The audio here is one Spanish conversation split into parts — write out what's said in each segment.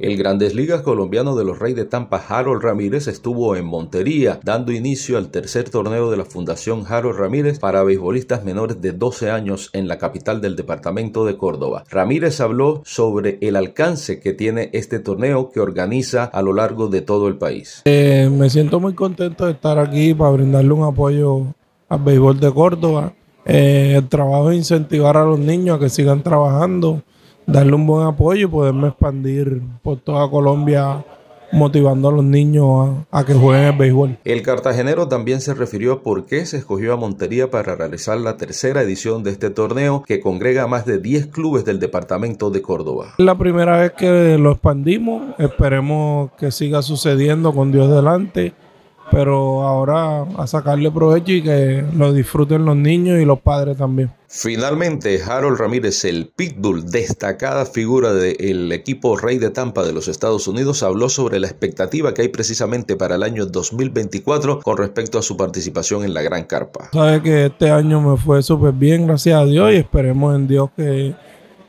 El Grandes Ligas colombiano de los Reyes de Tampa, Harold Ramírez, estuvo en Montería, dando inicio al tercer torneo de la Fundación Harold Ramírez para beisbolistas menores de 12 años en la capital del departamento de Córdoba. Ramírez habló sobre el alcance que tiene este torneo que organiza a lo largo de todo el país. Eh, me siento muy contento de estar aquí para brindarle un apoyo al béisbol de Córdoba. Eh, el trabajo es incentivar a los niños a que sigan trabajando darle un buen apoyo y poderme expandir por toda Colombia motivando a los niños a, que jueguen el béisbol. El cartagenero también se refirió a por qué se escogió a Montería para realizar la tercera edición de este torneo que congrega a más de 10 clubes del departamento de Córdoba. la primera vez que lo expandimos, esperemos que siga sucediendo con Dios delante pero ahora a sacarle provecho y que lo disfruten los niños y los padres también. Finalmente, Harold Ramírez, el Pitbull, destacada figura del equipo Rey de Tampa de los Estados Unidos, habló sobre la expectativa que hay precisamente para el año 2024 con respecto a su participación en la Gran Carpa. Sabe que este año me fue súper bien, gracias a Dios, y esperemos en Dios que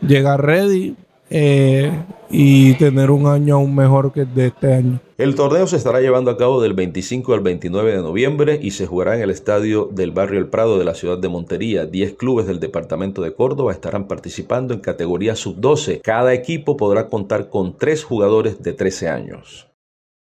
llegue ready eh, y tener un año aún mejor que de este año. El torneo se estará llevando a cabo del 25 al 29 de noviembre y se jugará en el estadio del barrio El Prado de la ciudad de Montería. Diez clubes del departamento de Córdoba estarán participando en categoría sub-12. Cada equipo podrá contar con tres jugadores de 13 años.